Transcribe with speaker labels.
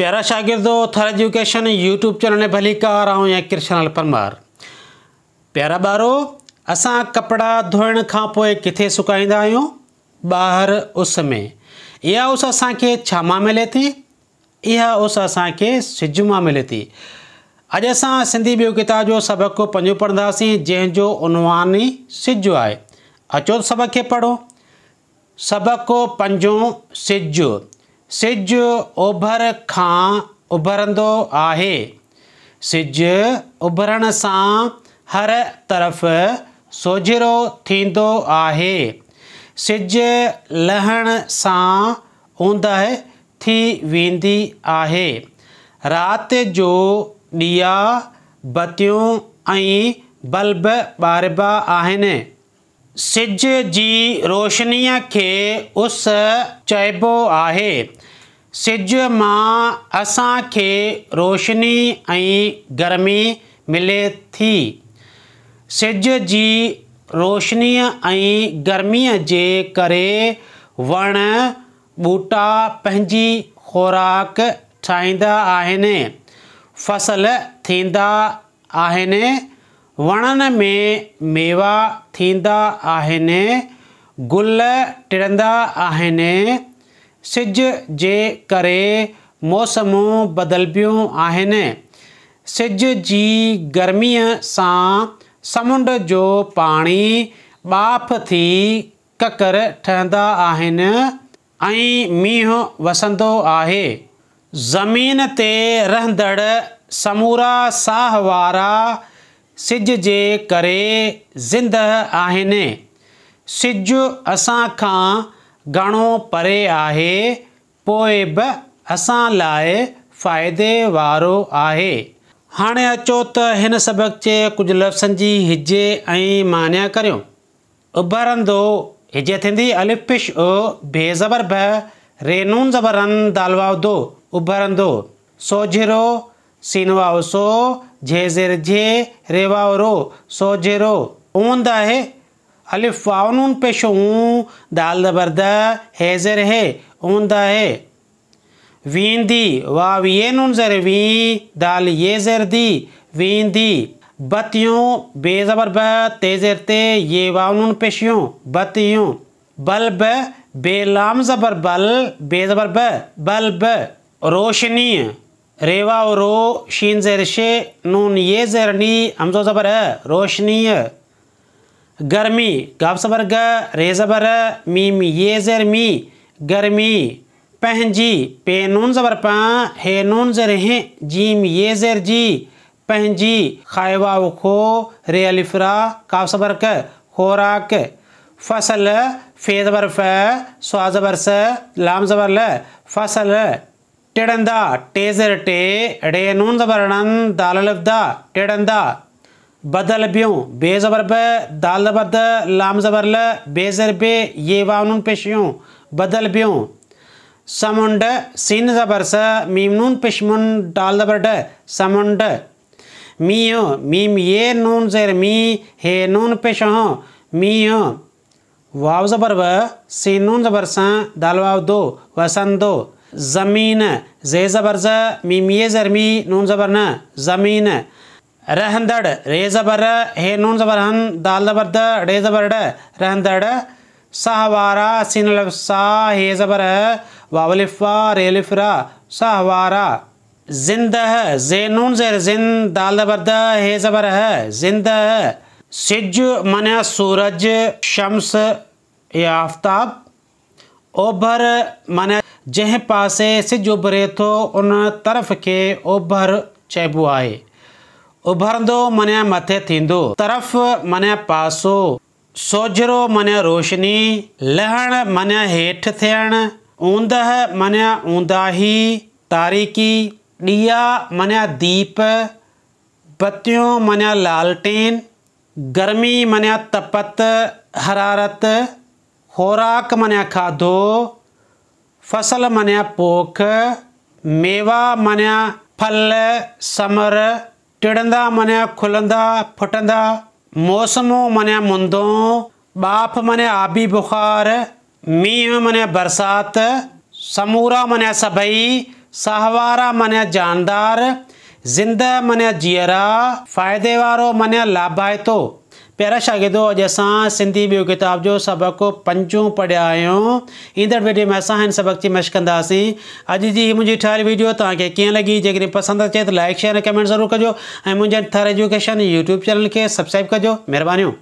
Speaker 1: प्यारा शागिर्दो थर education YouTube channel में भली कार ऐं किरशनल चैनल परमार प्यारा बारो अस कपड़ा धोइण का पोइ किथे सुकाईंदा आहियूं उस में इहा उस असांखे छा मां मिले थी इहा उस असांखे सिज मां मिले थी अज असां सिंधी ॿियो किताब जो सबक पंजो पढ़ासी जंहिंजो उनवानी सिज आहे अचो सबक़ खे पढ़ो सबक़ पंजो सिज सिज उभर खां उभरंदो आहे सिज उभरण सां हर तरफ़ सोझिरो थींदो आहे सिज लहण सां उंदहि थी वेंदी आहे राति जो ॾीआ बतियूं ऐं बल्ब ॿारबा आहिनि सिज जी रोशनीअ खे उस चइबो आहे सिज मां असांखे रोशनी ऐं गर्मी मिले थी सिज जी रोशनीअ ऐं गर्मीअ जे करे वण ॿूटा पंहिंजी ख़ुराक ठाहींदा आहिनि फसल थींदा आहिनि वणनि में मेवा थींदा आहिनि गुल टिणंदा आहिनि सिज जे करे मौसमूं बदिलबियूं आहिनि सिज जी गर्मीअ सां समुंड जो पाणी बाफ़ थी ककर ठहंदा आहिनि ऐं मींहुं वसंदो आहे ज़मीन ते रहंदड़ समूरा साह वारा सिज जे करे ज़िंदह आहिनि सिज असांखां घणो परे आहे पोइ बि असां लाइ फ़ाइदे वारो आहे हाणे अचो त हिन सबक़ जे कुझु लफ़्ज़नि जी हिजे ऐं मानिया करियूं उभरंदो हिजे थींदी अलिफ ओ बेज़बर ब रेनून ज़बरन दालवाव दो उभरंदो सोझिरो सीनवाव सो झेज़िर झे रेवाव रो सोझिरो ऊंद आहे अलिफ वाउन पेश ऊँ दाल दबरदा हैज़र है ऊंदा है वींदी वाव ये नुन ज़र वी दाल ये ज़र दी वींदी बतियों बेज़बर ब तेज़र ते ये वाउन पेश यूँ बतियों बल्ब बेलाम ज़बर बल बेज़बर ब बल्ब रोशनी रेवा और रो शीन ज़र शे नून ये ज़रनी हमजो ज़बर है रोशनी है गर्मी गब्सवर्ग रेजबर मीमी ये जर मी गर्मी पहजी पे नून जबर पा हे नून जर हे जीम ये जर जी पहजी खायवा खो रे अलिफ्रा काबसबर क खोराक फसल फे फ स्वा स लाम जबर ल फसल टेडंदा टेजर टे रे नून जबर णन दाल लब्दा टेडंदा बदल ब्यों बेजबर ब दाल बद लाम जबर ल बेजर बे ये वानुन पेशियों बदल ब्यों समुंड सीन जबर स मीमनून पिशमुन डाल जबर ड समुंड मियो मीम ये नून जेर मी हे नून पेश हों मियो वाव जबर व सी नून जबर स दाल वाव दो वसन दो ज़मीन जे जबर ज मीम ये जर मी नून जबर न ज़मीन रहंदड़ रे ज़बर हे नून ज़बर दाल ज़बर द डे ज़बर ड रहंदड़ सहवारा सिन सा हे ज़बर वावलिफ़ा रेलिफ़रा सहवारा जिंद जे नून ज़र जिन दाल ज़बर द हे ज़बर है जिंद सिज मन सूरज शम्स या आफ्ताब ओभर मन जंहिं पासे सिज उभरे थो उन तरफ़ के ओभर चइबो आहे उभरंदो मन मथे थींदो तरफ़ मन पासो सोजरो मन रोशनी लहण मन हेठि थियणु ऊंदह मन ऊंदाही तारीकी ॾीआ मन दीप बतियूं मन लालटेन गर्मी मन तपत हरारत खोराक मन खाधो फसल मन पोख मेवा मन फल समर ਟੜੰਦਾ ਮਨਿਆ ਖੁਲੰਦਾ ਫਟੰਦਾ ਮੌਸਮੋਂ ਮਨਿਆ ਮੁੰਦੋਂ ਬਾਪ ਮਨਿਆ ਆਬੀ ਬੁਖਾਰ ਮੀਂਹ ਮਨਿਆ ਬਰਸਾਤ ਸਮੂਰਾ ਮਨਿਆ ਸਭਈ ਸਹਵਾਰਾ ਮਨਿਆ ਜਾਨਦਾਰ ਜ਼ਿੰਦਾ ਮਨਿਆ ਜੀਰਾ ਫਾਇਦੇਵਾਰੋ ਵਾਰੋ ਮਨਿਆ ਲਾਭਾਇਤੋ प्यारा शागिदो अॼु असां सिंधी ॿियो किताब जो सबक़ पंजो पढ़िया आहियूं ईंदड़ वीडियो में असां हिन सबक़ जी मश्क़ कंदासीं अॼु जी मुंहिंजी ठहियल वीडियो तक कीअं लगी जी पसंद अचे तो लाइक शेयर कमेंट जरूर कजो ऐं मुंहिंजे थर एजुकेशन यूट्यूब चैनल के सब्सक्राइब कजो महिरबानी